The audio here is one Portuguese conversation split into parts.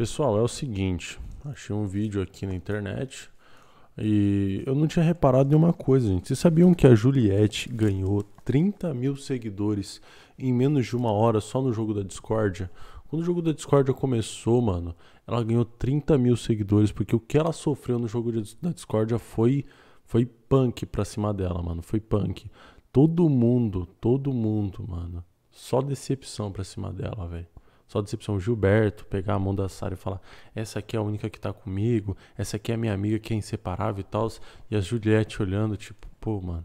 Pessoal, é o seguinte, achei um vídeo aqui na internet e eu não tinha reparado em uma coisa, gente. Vocês sabiam que a Juliette ganhou 30 mil seguidores em menos de uma hora só no jogo da Discordia? Quando o jogo da Discordia começou, mano, ela ganhou 30 mil seguidores, porque o que ela sofreu no jogo da Discordia foi, foi punk pra cima dela, mano. Foi punk. Todo mundo, todo mundo, mano. Só decepção pra cima dela, velho. Só decepção. Gilberto pegar a mão da Sara e falar: essa aqui é a única que tá comigo, essa aqui é a minha amiga que é inseparável e tal. E a Juliette olhando, tipo, pô, mano.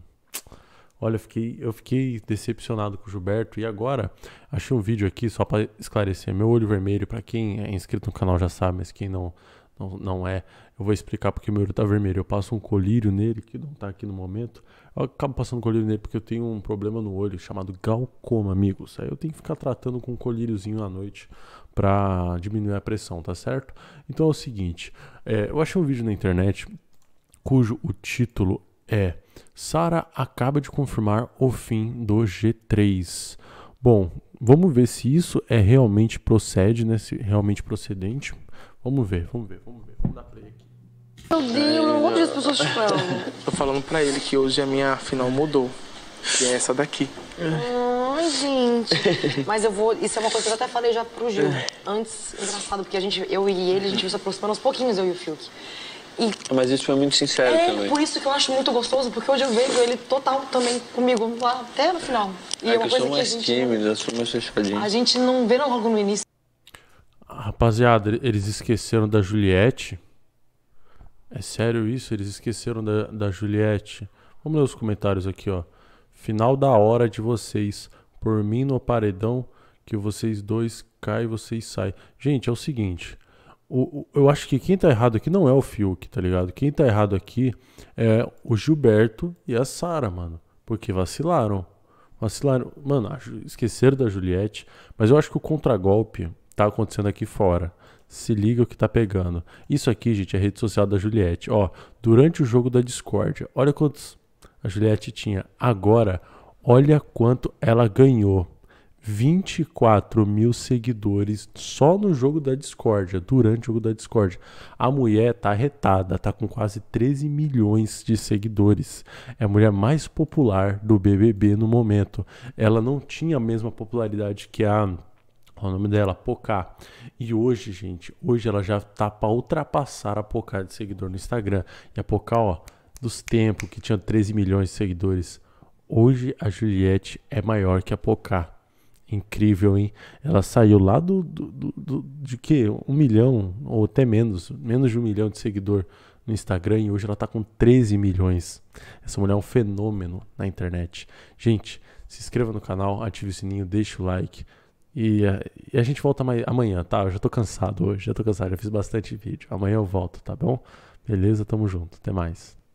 Olha, eu fiquei, eu fiquei decepcionado com o Gilberto. E agora, achei um vídeo aqui só para esclarecer. Meu olho vermelho, para quem é inscrito no canal já sabe, mas quem não, não, não é. Eu vou explicar porque meu olho tá vermelho. Eu passo um colírio nele, que não tá aqui no momento. Eu acabo passando colírio nele porque eu tenho um problema no olho chamado glaucoma, amigos. Aí eu tenho que ficar tratando com um colíriozinho à noite para diminuir a pressão, tá certo? Então é o seguinte: é, eu achei um vídeo na internet cujo o título é Sara acaba de confirmar o fim do G3. Bom, vamos ver se isso é realmente procede, né? Se realmente procedente. Vamos ver, vamos ver, vamos ver. Vamos dar play aqui. Meu Deus, onde as pessoas te falam? Tô falando pra ele que hoje a minha final mudou. Que é essa daqui. Ai, gente. Mas eu vou. Isso é uma coisa que eu até falei já pro Gil. Antes, engraçado, porque a gente, eu e ele, a gente se aproximando aos pouquinhos, eu e o Fiuk. E... Mas isso foi muito sincero é, também. É, por isso que eu acho muito gostoso, porque hoje eu vejo ele total também comigo, lá até no final. E é, é uma que coisa eu sou mais que a gente tímido, eu sou mais fechadinho. A gente não vê logo no início. Rapaziada, eles esqueceram da Juliette. É sério isso? Eles esqueceram da, da Juliette. Vamos ler os comentários aqui, ó. Final da hora de vocês. Por mim no paredão que vocês dois caem, vocês saem. Gente, é o seguinte. O, o, eu acho que quem tá errado aqui não é o Fiuk, tá ligado? Quem tá errado aqui é o Gilberto e a Sara, mano. Porque vacilaram. Vacilaram. Mano, esqueceram da Juliette. Mas eu acho que o contragolpe tá acontecendo aqui fora. Se liga o que tá pegando. Isso aqui, gente, é a rede social da Juliette. Ó, durante o jogo da Discord, olha quantos a Juliette tinha. Agora, olha quanto ela ganhou. 24 mil seguidores só no jogo da discórdia, durante o jogo da discórdia. A mulher tá retada, tá com quase 13 milhões de seguidores. É a mulher mais popular do BBB no momento. Ela não tinha a mesma popularidade que a é o nome dela, Pocá. E hoje, gente, hoje ela já tá para ultrapassar a Pocá de seguidor no Instagram. E a Pocá, ó, dos tempos que tinha 13 milhões de seguidores, hoje a Juliette é maior que a Pocá. Incrível, hein? Ela saiu lá do, do, do, do de que? Um milhão, ou até menos, menos de um milhão de seguidor no Instagram e hoje ela tá com 13 milhões. Essa mulher é um fenômeno na internet. Gente, se inscreva no canal, ative o sininho, deixe o like. E, eh, e a gente volta amanhã, tá? Eu já tô cansado hoje, já tô cansado, já fiz bastante vídeo. Amanhã eu volto, tá bom? Beleza, tamo junto, até mais.